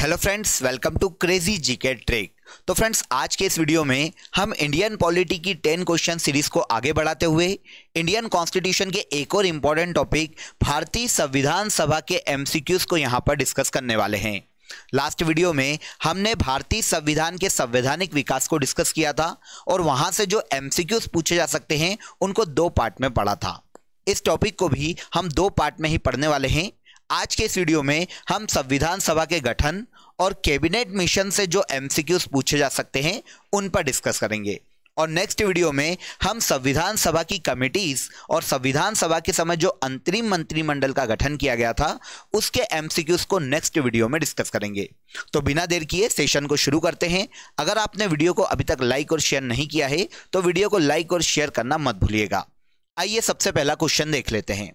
hello friends welcome to crazy GK trick तो friends आज के इस वीडियो में हम इंडियन पॉलिटी की 10 क्वेश्चन सीरीज को आगे बढ़ाते हुए इंडियन कॉन्स्टिट्यूशन के एक और इम्पॉर्टेंट टॉपिक भारतीय संविधान सभा के एमसीक्यूज को यहाँ पर डिस्कस करने वाले हैं लास्ट वीडियो में हमने भारतीय संविधान के संवैधानिक विकास को डिस्कस किया था और वहाँ से जो एम पूछे जा सकते हैं उनको दो पार्ट में पढ़ा था इस टॉपिक को भी हम दो पार्ट में ही पढ़ने वाले हैं आज के इस वीडियो में हम संविधान सभा के गठन और कैबिनेट मिशन से जो एमसीक्यूज पूछे जा सकते हैं उन पर डिस्कस करेंगे और नेक्स्ट वीडियो में हम संविधान सभा की कमिटीज और संविधान सभा के समय जो अंतरिम मंत्रिमंडल का गठन किया गया था उसके एमसीक्यूज को नेक्स्ट वीडियो में डिस्कस करेंगे तो बिना देर किए सेशन को शुरू करते हैं अगर आपने वीडियो को अभी तक लाइक और शेयर नहीं किया है तो वीडियो को लाइक और शेयर करना मत भूलिएगा आइए सबसे पहला क्वेश्चन देख लेते हैं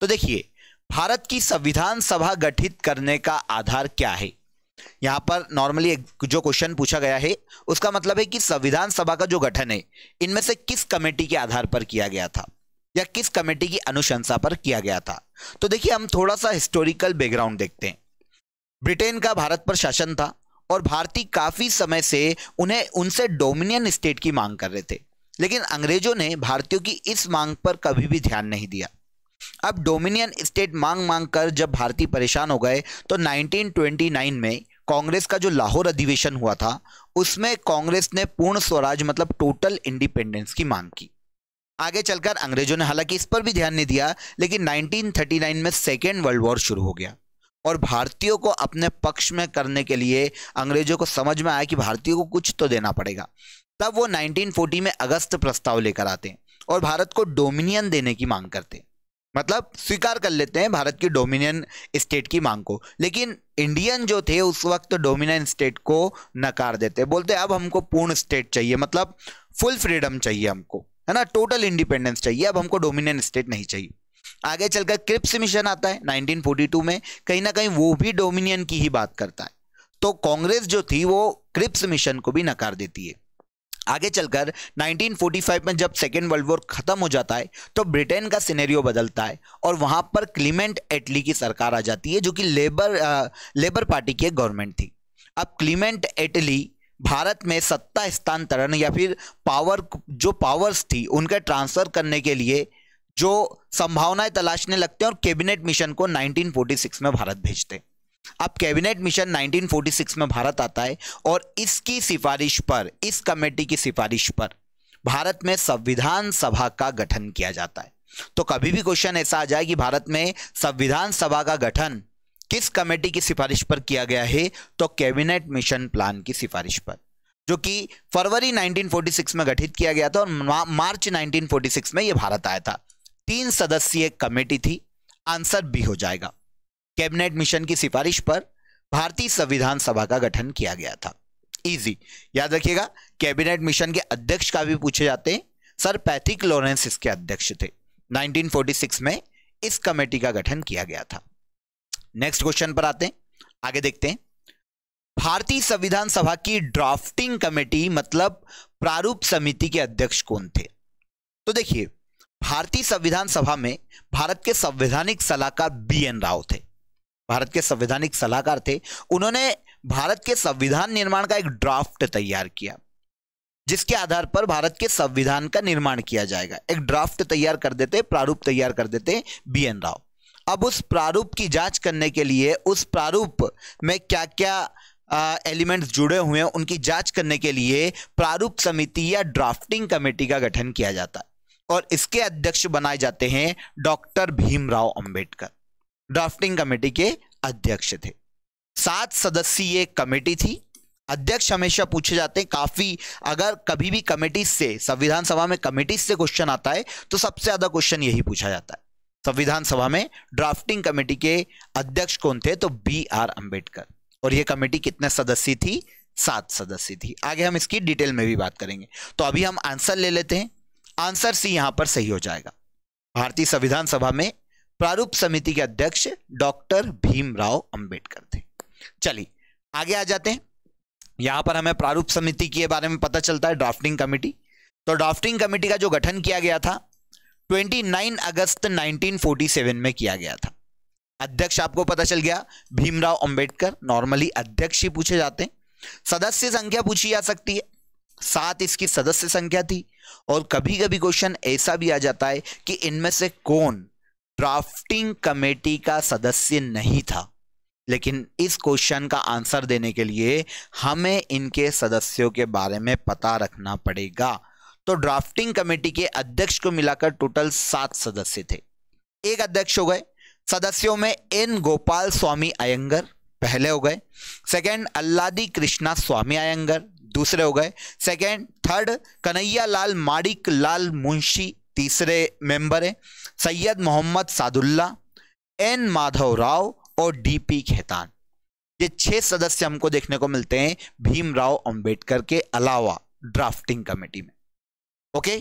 तो देखिए भारत की संविधान सभा गठित करने का आधार क्या है यहाँ पर नॉर्मली जो क्वेश्चन पूछा गया है उसका मतलब है कि संविधान सभा का जो गठन है इनमें से किस कमेटी के आधार पर किया गया था या किस कमेटी की अनुशंसा पर किया गया था तो देखिए हम थोड़ा सा हिस्टोरिकल बैकग्राउंड देखते हैं ब्रिटेन का भारत पर शासन था और भारतीय काफ़ी समय से उन्हें उनसे डोमिनियन स्टेट की मांग कर रहे थे लेकिन अंग्रेजों ने भारतीयों की इस मांग पर कभी भी ध्यान नहीं दिया अब डोमिनियन स्टेट मांग मांग कर जब भारतीय परेशान हो गए तो 1929 में कांग्रेस का जो लाहौर अधिवेशन हुआ था उसमें कांग्रेस ने पूर्ण स्वराज मतलब टोटल इंडिपेंडेंस की मांग की आगे चलकर अंग्रेजों ने हालांकि इस पर भी ध्यान नहीं दिया लेकिन 1939 में सेकेंड वर्ल्ड वॉर शुरू हो गया और भारतीयों को अपने पक्ष में करने के लिए अंग्रेजों को समझ में आया कि भारतीयों को कुछ तो देना पड़ेगा तब वो 1940 में अगस्त प्रस्ताव लेकर आते हैं और भारत को डोमिनियन देने की मांग करते हैं मतलब स्वीकार कर लेते हैं भारत की डोमिनियन स्टेट की मांग को लेकिन इंडियन जो थे उस वक्त डोमिनियन स्टेट को नकार देते बोलते अब हमको पूर्ण स्टेट चाहिए मतलब फुल फ्रीडम चाहिए हमको है ना टोटल इंडिपेंडेंस चाहिए अब हमको डोमिनियन स्टेट नहीं चाहिए आगे चलकर क्रिप्स मिशन आता है 1942 में कहीं ना कहीं वो भी डोमिनियन की ही बात करता है तो कांग्रेस जो थी वो क्रिप्स मिशन को भी नकार देती है आगे चलकर 1945 में जब सेकेंड वर्ल्ड वॉर ख़त्म हो जाता है तो ब्रिटेन का सिनेरियो बदलता है और वहाँ पर क्लीमेंट एटली की सरकार आ जाती है जो कि लेबर आ, लेबर पार्टी की गवर्नमेंट थी अब क्लीमेंट एटली भारत में सत्ता स्थानांतरण या फिर पावर जो पावर्स थी उनका ट्रांसफ़र करने के लिए जो संभावनाएं तलाशने लगते हैं और कैबिनेट मिशन को 1946 में भारत भेजते हैं अब कैबिनेट मिशन 1946 में भारत आता है और इसकी सिफारिश पर इस कमेटी की सिफारिश पर भारत में संविधान सभा का गठन किया जाता है तो कभी भी क्वेश्चन ऐसा आ जाए कि भारत में संविधान सभा का गठन किस कमेटी की सिफारिश पर किया गया है तो कैबिनेट मिशन प्लान की सिफारिश पर जो कि फरवरी 1946 में गठित किया गया था और मार्च 1946 में यह भारत आया था तीन सदस्यीय कमेटी थी आंसर बी हो जाएगा कैबिनेट मिशन की सिफारिश पर भारतीय संविधान सभा का गठन किया गया था इजी याद रखिएगा कैबिनेट मिशन के अध्यक्ष का भी पूछे जाते हैं सर पैथिक लॉरेंस इसके अध्यक्ष थे 1946 में इस कमेटी का गठन किया गया था नेक्स्ट क्वेश्चन पर आते हैं आगे देखते हैं भारतीय संविधान सभा की ड्राफ्टिंग कमेटी मतलब प्रारूप समिति के अध्यक्ष कौन थे तो देखिए भारतीय संविधान सभा में भारत के संवैधानिक सलाहकार बी एन राव थे भारत के संवैधानिक सलाहकार थे उन्होंने भारत के संविधान निर्माण का एक ड्राफ्ट तैयार किया जिसके आधार पर भारत के संविधान का निर्माण किया जाएगा एक ड्राफ्ट तैयार कर देते प्रारूप तैयार कर देते बी एन राव अब उस प्रारूप की जांच करने के लिए उस प्रारूप में क्या क्या एलिमेंट्स जुड़े हुए हैं उनकी जांच करने के लिए प्रारूप समिति या ड्राफ्टिंग कमेटी का गठन किया जाता है और इसके अध्यक्ष बनाए जाते हैं doctor Bhimrao Ambedkar drafting committee के अध्यक्ष थे सात सदस्यीय कमेटी थी अध्यक्ष हमेशा पूछे जाते हैं काफी अगर कभी भी कमेटी से संविधान सभा में कमेटी से क्वेश्चन आता है तो सबसे ज्यादा क्वेश्चन यही पूछा जाता है संविधान सभा में ड्राफ्टिंग कमेटी के अध्यक्ष कौन थे तो बी आर अंबेडकर और यह कमेटी कितने सदस्य थी सात सदस्य थी आगे हम इसकी डिटेल में भी बात करेंगे तो अभी हम आंसर ले लेते हैं आंसर सी यहां पर सही हो जाएगा भारतीय संविधान सभा में प्रारूप समिति के अध्यक्ष डॉक्टर भीमराव अंबेडकर थे चलिए आगे आ जाते हैं यहां पर हमें प्रारूप समिति के बारे में पता चलता है ड्राफ्टिंग कमेटी तो ड्राफ्टिंग कमेटी का जो गठन किया गया था 29 अगस्त 1947 में किया गया था अध्यक्ष आपको पता चल गया भीमराव अंबेडकर नॉर्मली अध्यक्ष ही पूछे जाते हैं सदस्य संख्या पूछी जा सकती है सात इसकी सदस्य संख्या थी और कभी कभी क्वेश्चन ऐसा भी आ जाता है कि इनमें से कौन ड्राफ्टिंग कमेटी का सदस्य नहीं था लेकिन इस क्वेश्चन का आंसर देने के लिए हमें इनके सदस्यों के बारे में पता रखना पड़ेगा तो ड्राफ्टिंग कमेटी के अध्यक्ष को मिलाकर टोटल सात सदस्य थे एक अध्यक्ष हो गए सदस्यों में एन गोपाल स्वामी अयंगर पहले हो गए सेकंड अल्लादी कृष्णा स्वामी अयंगर दूसरे हो गए सेकंड थर्ड कन्हैया लाल माणिक लाल मुंशी तीसरे मेंबर हैं सैयद मोहम्मद सादुल्ला एन माधव राव और डी पी खेतान ये छह सदस्य हमको देखने को मिलते हैं भीमराव अंबेडकर के अलावा ड्राफ्टिंग कमेटी में ओके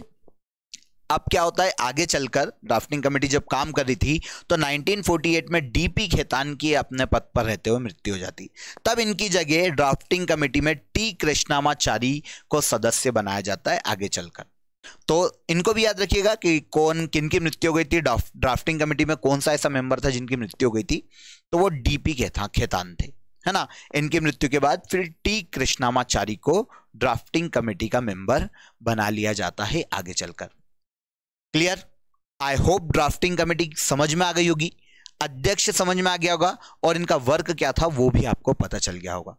अब क्या होता है आगे चलकर ड्राफ्टिंग कमेटी जब काम कर रही थी तो 1948 में डीपी खेतान की अपने पद पर रहते हुए मृत्यु हो जाती तब इनकी जगह ड्राफ्टिंग कमेटी में टी कृष्णामाचारी को सदस्य बनाया जाता है आगे चलकर तो इनको भी याद रखिएगा कि कौन किन की मृत्यु हो गई थी ड्राफ्टिंग कमेटी में कौन सा ऐसा मेंबर था जिनकी मृत्यु हो गई थी तो वो डीपी के था खेतान थे है ना इनकी मृत्यु के बाद फिर टी कृष्णामाचारी को ड्राफ्टिंग कमेटी का मेंबर बना लिया जाता है आगे चलकर clear I hope drafting committee समझ में आ गई होगी अध्यक्ष समझ में आ गया होगा और इनका वर्क क्या था वो भी आपको पता चल गया होगा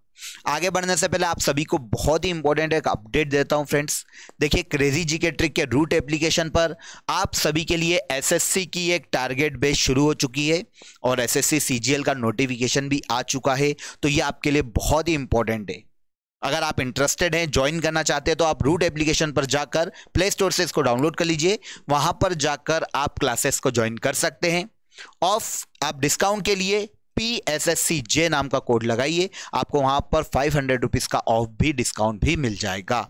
आगे बढ़ने से पहले आप सभी को बहुत ही इंपॉर्टेंट एक अपडेट देता हूं फ्रेंड्स देखिए क्रेजी जी के ट्रिक के रूट एप्लीकेशन पर आप सभी के लिए एसएससी की एक टारगेट बेस शुरू हो चुकी है और एसएससी सीजीएल का नोटिफिकेशन भी आ चुका है तो ये आपके लिए बहुत ही इंपॉर्टेंट है अगर आप इंटरेस्टेड हैं ज्वाइन करना चाहते हैं तो आप रूट एप्लीकेशन पर जाकर प्ले स्टोर से इसको डाउनलोड कर लीजिए वहां पर जाकर आप क्लासेस को ज्वाइन कर सकते हैं ऑफ आप डिस्काउंट के लिए P S S C J नाम का कोड लगाइए आपको वहां पर फाइव हंड्रेड रुपीज़ का ऑफ भी डिस्काउंट भी मिल जाएगा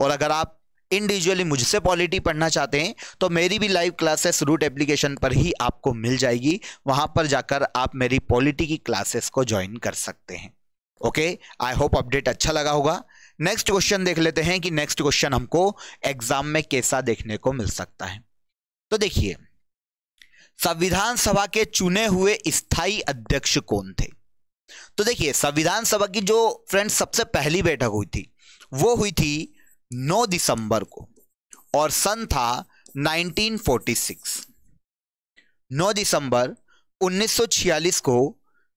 और अगर आप इंडिविजुअली मुझसे पॉलिटी पढ़ना चाहते हैं तो मेरी भी लाइव क्लासेस रूट एप्लीकेशन पर ही आपको मिल जाएगी वहां पर जाकर आप मेरी पॉलिटी की क्लासेस को ज्वाइन कर सकते हैं ओके आई होप अपडेट अच्छा लगा होगा नेक्स्ट क्वेश्चन देख लेते हैं कि नेक्स्ट क्वेश्चन हमको एग्जाम में कैसा देखने को मिल सकता है तो देखिए संविधान सभा के चुने हुए स्थायी अध्यक्ष कौन थे तो देखिए संविधान सभा की जो फ्रेंड्स सबसे पहली बैठक हुई थी वो हुई थी 9 दिसंबर को और सन था 1946 9 दिसंबर 1946 को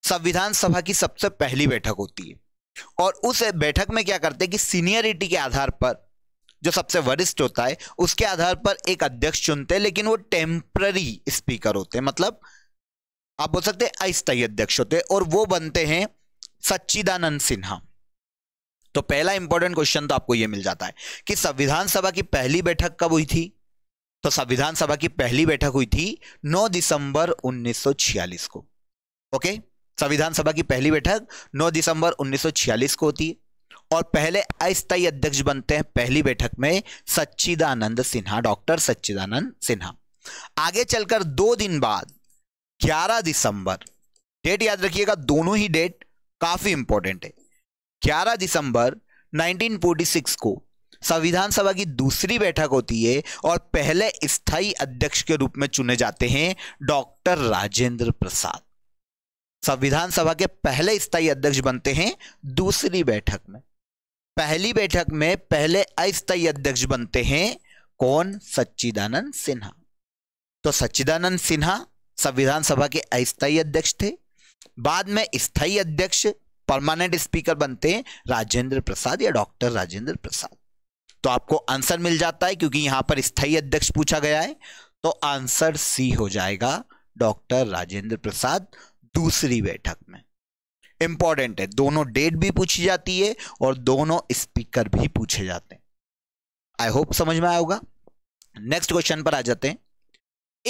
संविधान सभा की सबसे पहली बैठक होती है और उस बैठक में क्या करते हैं कि सीनियरिटी के आधार पर जो सबसे वरिष्ठ होता है उसके आधार पर एक अध्यक्ष चुनते हैं लेकिन वो टेम्प्ररी स्पीकर होते हैं मतलब आप बोल सकते हैं अस्थायी अध्यक्ष होते हैं और वो बनते हैं सच्चिदानंद सिन्हा तो पहला इंपॉर्टेंट क्वेश्चन तो आपको ये मिल जाता है कि संविधान सभा की पहली बैठक कब हुई थी तो संविधान सभा की पहली बैठक हुई थी 9 दिसंबर 1946 को ओके संविधान सभा की पहली बैठक 9 दिसंबर 1946 को होती है और पहले अस्थायी अध्यक्ष बनते हैं पहली बैठक में सच्चिदानंद सिन्हा डॉक्टर सच्चिदानंद सिन्हा आगे चलकर दो दिन बाद 11 दिसंबर डेट याद रखिएगा दोनों ही डेट काफी इंपॉर्टेंट है 11 दिसंबर 1946 को संविधान सभा की दूसरी बैठक होती है और पहले स्थायी अध्यक्ष के रूप में चुने जाते हैं डॉक्टर राजेंद्र प्रसाद संविधान सभा के पहले स्थायी अध्यक्ष बनते हैं दूसरी बैठक में पहली बैठक में पहले अस्थायी अध्यक्ष बनते हैं कौन सच्चिदानंद सिन्हा तो सच्चिदानंद सिन्हा संविधान सभा के अस्थायी अध्यक्ष थे बाद में स्थायी अध्यक्ष परमानेंट स्पीकर बनते हैं राजेंद्र प्रसाद या डॉक्टर राजेंद्र प्रसाद तो आपको आंसर मिल जाता है क्योंकि यहां पर स्थायी अध्यक्ष पूछा गया है तो आंसर सी हो जाएगा डॉक्टर राजेंद्र प्रसाद दूसरी बैठक में इंपॉर्टेंट है दोनों डेट भी पूछी जाती है और दोनों स्पीकर भी पूछे जाते हैं आई होप समझ में आया होगा नेक्स्ट क्वेश्चन पर आ जाते हैं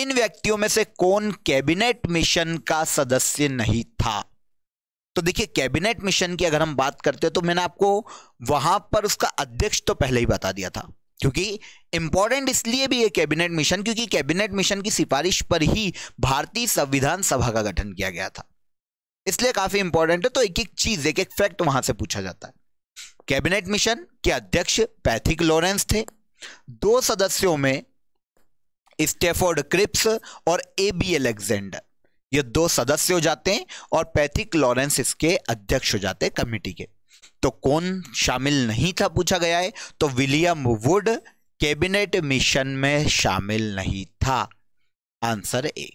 इन व्यक्तियों में से कौन कैबिनेट मिशन का सदस्य नहीं था तो देखिए कैबिनेट मिशन की अगर हम बात करते हैं तो मैंने आपको वहां पर उसका अध्यक्ष तो पहले ही बता दिया था क्योंकि इंपॉर्टेंट इसलिए भी है कैबिनेट मिशन क्योंकि कैबिनेट मिशन की सिफारिश पर ही भारतीय संविधान सभा का गठन किया गया था इसलिए काफी इंपॉर्टेंट है तो एक एक चीज एक एक फैक्ट वहां से पूछा जाता है कैबिनेट मिशन के अध्यक्ष पैथिक लॉरेंस थे दो सदस्यों में स्टेफोर्ड क्रिप्स और ए बी एलेक्जेंडर ये दो सदस्य हो जाते हैं और पैथिक लॉरेंस इसके अध्यक्ष हो जाते हैं कमिटी के तो कौन शामिल नहीं था पूछा गया है तो विलियम वुड कैबिनेट मिशन में शामिल नहीं था आंसर ए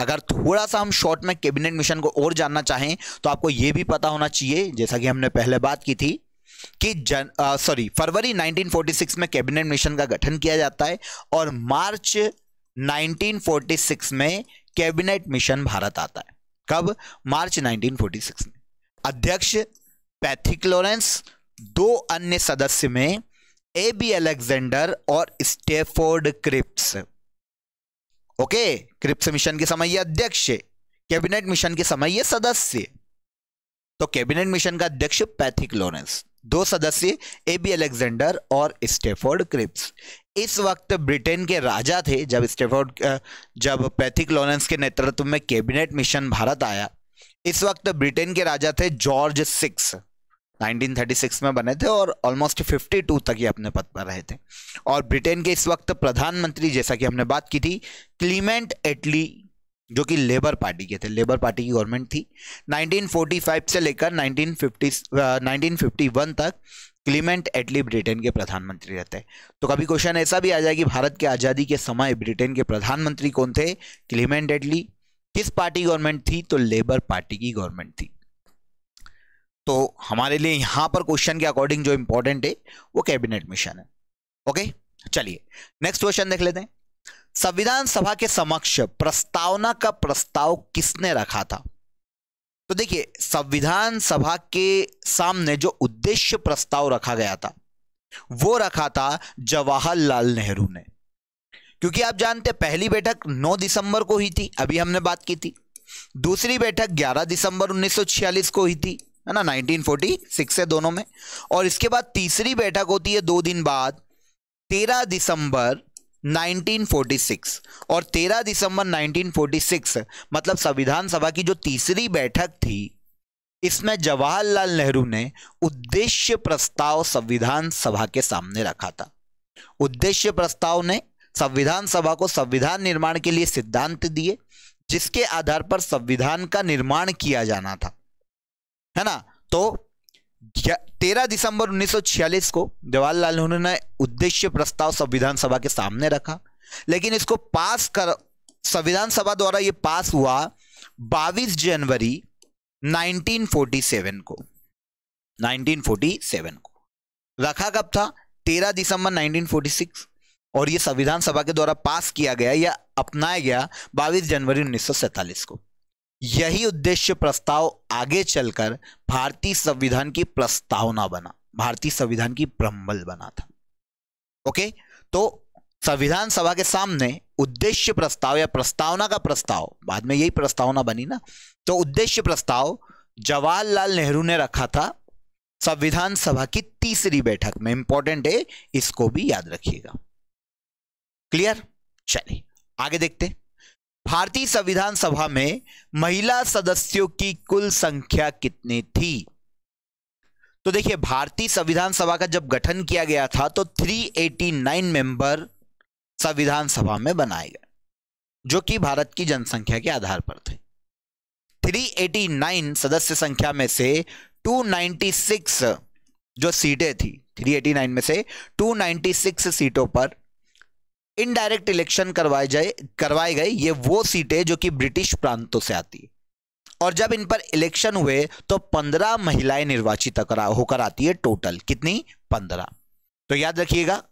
अगर थोड़ा सा हम शॉर्ट में कैबिनेट मिशन को और जानना चाहें तो आपको यह भी पता होना चाहिए जैसा कि हमने पहले बात की थी कि जन सॉरी फरवरी 1946 में कैबिनेट मिशन का गठन किया जाता है और मार्च 1946 में कैबिनेट मिशन भारत आता है कब मार्च 1946 में अध्यक्ष पैथिक लॉरेंस दो अन्य सदस्य में ए बी अलेक्जेंडर और Stafford Cripps okay Cripps mission के समय ये अध्यक्ष कैबिनेट मिशन के समय ये सदस्य तो कैबिनेट मिशन का अध्यक्ष पैथिक लॉरेंस दो सदस्य ए बी अलेक्जेंडर और स्टेफोर्ड क्रिप्स इस वक्त ब्रिटेन के राजा थे जब स्टेफोर्ड जब पैथिक लॉरेंस के नेतृत्व में कैबिनेट मिशन भारत आया इस वक्त ब्रिटेन के राजा थे जॉर्ज सिक्स 1936 में बने थे और ऑलमोस्ट 52 तक ये अपने पद पर रहे थे और ब्रिटेन के इस वक्त प्रधानमंत्री जैसा कि हमने बात की थी क्लीमेंट एटली जो कि लेबर पार्टी के थे लेबर पार्टी की गवर्नमेंट थी 1945 से लेकर 1950 1951 तक क्लीमेंट एटली ब्रिटेन के प्रधानमंत्री रहते तो कभी क्वेश्चन ऐसा भी आ जाए कि भारत के आज़ादी के समय ब्रिटेन के प्रधानमंत्री कौन थे क्लीमेंट एटली किस पार्टी गवर्नमेंट थी तो लेबर पार्टी की गवर्नमेंट थी तो हमारे लिए यहां पर क्वेश्चन के अकॉर्डिंग जो इंपॉर्टेंट है वो कैबिनेट मिशन है ओके चलिए नेक्स्ट क्वेश्चन देख लेते हैं संविधान सभा के समक्ष प्रस्तावना का प्रस्ताव किसने रखा था तो देखिए संविधान सभा के सामने जो उद्देश्य प्रस्ताव रखा गया था वो रखा था जवाहरलाल नेहरू ने क्योंकि आप जानते पहली बैठक 9 दिसंबर को हुई थी अभी हमने बात की थी दूसरी बैठक 11 दिसंबर 1946 को हुई थी है ना 1946 है दोनों में और इसके बाद तीसरी बैठक होती है दो दिन बाद 13 दिसंबर 1946 और 13 दिसंबर 1946 मतलब संविधान सभा की जो तीसरी बैठक थी इसमें जवाहरलाल नेहरू ने उद्देश्य प्रस्ताव संविधान सभा के सामने रखा था उद्देश्य प्रस्ताव ने संविधान सभा को संविधान निर्माण के लिए सिद्धांत दिए जिसके आधार पर संविधान का निर्माण किया जाना था है ना तो तेरह दिसंबर 1946 को जवाहरलाल नेहरू ने उद्देश्य प्रस्ताव संविधान सभा के सामने रखा लेकिन इसको पास कर संविधान सभा द्वारा ये पास हुआ 22 जनवरी 1947 को 1947 को रखा कब था 13 दिसंबर 1946 और ये संविधान सभा के द्वारा पास किया गया या अपनाया गया 22 जनवरी 1947 को यही उद्देश्य प्रस्ताव आगे चलकर भारतीय संविधान की प्रस्तावना बना भारतीय संविधान की प्रम्बल बना था ओके तो संविधान सभा के सामने उद्देश्य प्रस्ताव या प्रस्तावना का प्रस्ताव बाद में यही प्रस्तावना बनी ना तो उद्देश्य प्रस्ताव जवाहरलाल नेहरू ने रखा था संविधान सभा की तीसरी बैठक में इंपॉर्टेंट है इसको भी याद रखिएगा क्लियर चलिए आगे देखते हैं भारतीय संविधान सभा में महिला सदस्यों की कुल संख्या कितनी थी तो देखिए भारतीय संविधान सभा का जब गठन किया गया था तो 389 मेंबर संविधान सभा में बनाए गए जो कि भारत की जनसंख्या के आधार पर थे 389 सदस्य संख्या में से 296 जो सीटें थी 389 में से 296 सीटों पर इनडायरेक्ट इलेक्शन करवाए जाए करवाए गए ये वो सीटें जो कि ब्रिटिश प्रांतों से आती है और जब इन पर इलेक्शन हुए तो पंद्रह महिलाएं निर्वाचित होकर आती है टोटल कितनी पंद्रह तो याद रखिएगा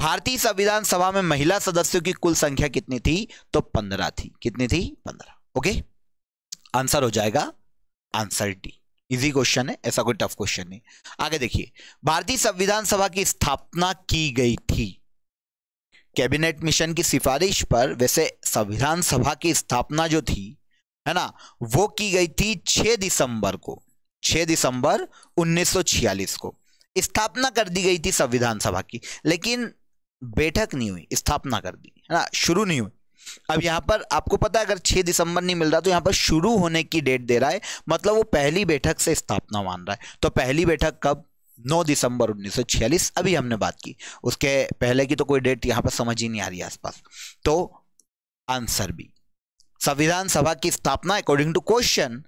भारतीय संविधान सभा में महिला सदस्यों की कुल संख्या कितनी थी तो पंद्रह थी कितनी थी पंद्रह ओके आंसर हो जाएगा आंसर डी इजी क्वेश्चन है ऐसा कोई टफ क्वेश्चन नहीं आगे देखिए भारतीय संविधान सभा की स्थापना की गई थी कैबिनेट मिशन की सिफारिश पर वैसे संविधान सभा की स्थापना जो थी है ना वो की गई थी 6 दिसंबर को 6 दिसंबर 1946 को स्थापना कर दी गई थी संविधान सभा की लेकिन बैठक नहीं हुई स्थापना कर दी है ना शुरू नहीं हुई अब यहाँ पर आपको पता है अगर 6 दिसंबर नहीं मिल रहा तो यहाँ पर शुरू होने की डेट दे रहा है मतलब वो पहली बैठक से स्थापना मान रहा है तो पहली बैठक कब 9 दिसंबर 1946 अभी हमने बात की उसके पहले की तो कोई डेट यहाँ पर समझ ही नहीं आ रही आसपास तो आंसर भी संविधान सभा की स्थापना अकॉर्डिंग टू क्वेश्चन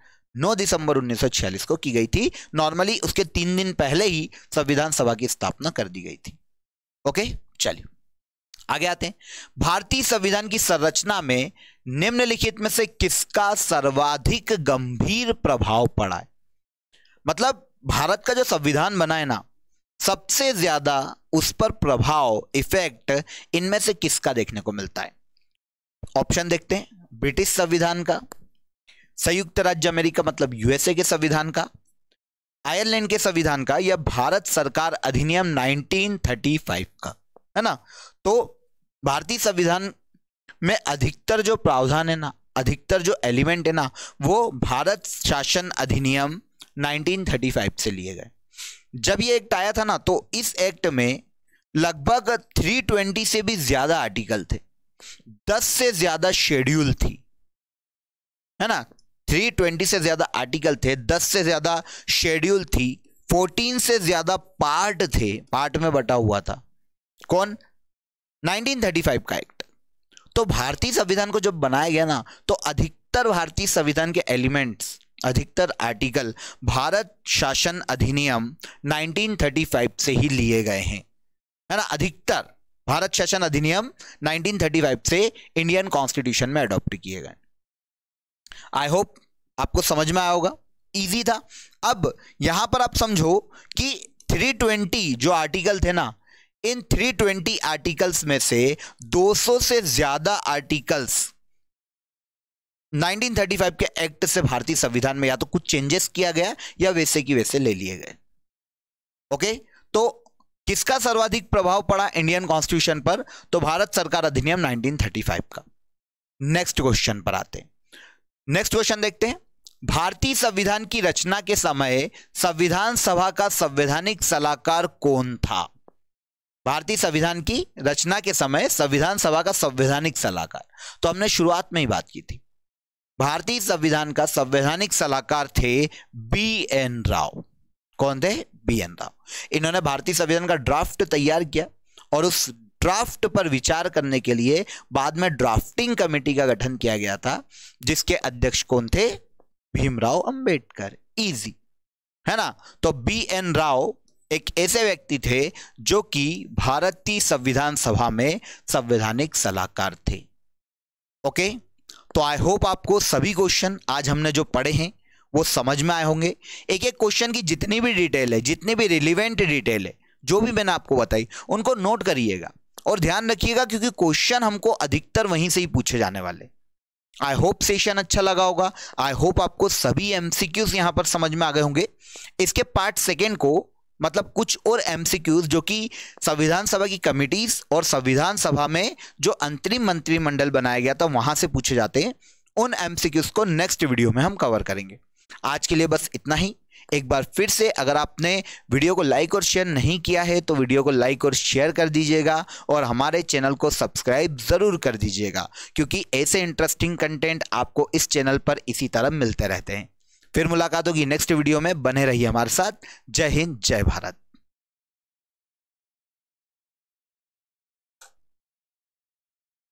9 दिसंबर 1946 को की गई थी नॉर्मली उसके तीन दिन पहले ही संविधान सभा की स्थापना कर दी गई थी ओके चलिए आगे आते हैं भारतीय संविधान की संरचना में निम्नलिखित में से किसका सर्वाधिक गंभीर प्रभाव पड़ा है मतलब भारत का जो संविधान बना है ना सबसे ज्यादा उस पर प्रभाव इफेक्ट इनमें से किसका देखने को मिलता है ऑप्शन देखते हैं ब्रिटिश संविधान का संयुक्त राज्य अमेरिका मतलब यूएसए के संविधान का आयरलैंड के संविधान का या भारत सरकार अधिनियम 1935 का है ना तो भारतीय संविधान में अधिकतर जो प्रावधान है ना अधिकतर जो एलिमेंट है ना वो भारत शासन अधिनियम 1935 से लिए गए जब ये एक्ट आया था ना तो इस एक्ट में लगभग 320 से भी ज्यादा आर्टिकल थे 10 से ज्यादा शेड्यूल थी है ना 320 से ज्यादा आर्टिकल थे 10 से ज्यादा शेड्यूल थी 14 से ज्यादा पार्ट थे पार्ट में बटा हुआ था कौन 1935 का एक्ट तो भारतीय संविधान को जब बनाया गया ना तो अधिकतर भारतीय संविधान के एलिमेंट्स अधिकतर आर्टिकल भारत शासन अधिनियम 1935 से ही लिए गए हैं है ना अधिकतर भारत शासन अधिनियम 1935 से इंडियन कॉन्स्टिट्यूशन में अडॉप्ट किए गए आई होप आपको समझ में आया होगा इजी था अब यहां पर आप समझो कि 320 जो आर्टिकल थे ना इन 320 आर्टिकल्स में से 200 से ज्यादा आर्टिकल्स 1935 के एक्ट से भारतीय संविधान में या तो कुछ चेंजेस किया गया या वैसे की वैसे ले लिए गए ओके तो किसका सर्वाधिक प्रभाव पड़ा इंडियन कॉन्स्टिट्यूशन पर तो भारत सरकार अधिनियम 1935 का नेक्स्ट क्वेश्चन पर आते हैं नेक्स्ट क्वेश्चन देखते हैं भारतीय संविधान की रचना के समय संविधान सभा का संवैधानिक सलाहकार कौन था भारतीय संविधान की रचना के समय संविधान सभा का संवैधानिक सलाहकार तो हमने शुरुआत में ही बात की थी भारतीय संविधान का संवैधानिक सलाहकार थे बी एन राव कौन थे बी एन राव इन्होंने भारतीय संविधान का ड्राफ्ट तैयार किया और उस ड्राफ्ट पर विचार करने के लिए बाद में ड्राफ्टिंग कमेटी का गठन किया गया था जिसके अध्यक्ष कौन थे भीमराव अंबेडकर इजी है ना तो बी एन राव एक ऐसे व्यक्ति थे जो कि भारतीय संविधान सभा में संवैधानिक सलाहकार थे ओके तो आई होप आपको सभी क्वेश्चन आज हमने जो पढ़े हैं वो समझ में आए होंगे एक एक क्वेश्चन की जितनी भी डिटेल है जितनी भी रिलिवेंट डिटेल है जो भी मैंने आपको बताई उनको नोट करिएगा और ध्यान रखिएगा क्योंकि क्वेश्चन हमको अधिकतर वहीं से ही पूछे जाने वाले आई होप सेशन अच्छा लगा होगा आई होप आपको सभी एमसीक्यूज यहां पर समझ में आ गए होंगे इसके पार्ट सेकेंड को मतलब कुछ और एमसीक्यूज जो कि संविधान सभा की कमिटीज और संविधान सभा में जो अंतरिम मंत्रिमंडल बनाया गया था वहां से पूछे जाते हैं उन एमसीक्यूज को नेक्स्ट वीडियो में हम कवर करेंगे आज के लिए बस इतना ही एक बार फिर से अगर आपने वीडियो को लाइक और शेयर नहीं किया है तो वीडियो को लाइक और शेयर कर दीजिएगा और हमारे चैनल को सब्सक्राइब ज़रूर कर दीजिएगा क्योंकि ऐसे इंटरेस्टिंग कंटेंट आपको इस चैनल पर इसी तरह मिलते रहते हैं फिर मुलाकात होगी नेक्स्ट वीडियो में बने रहिए हमारे साथ जय हिंद जय भारत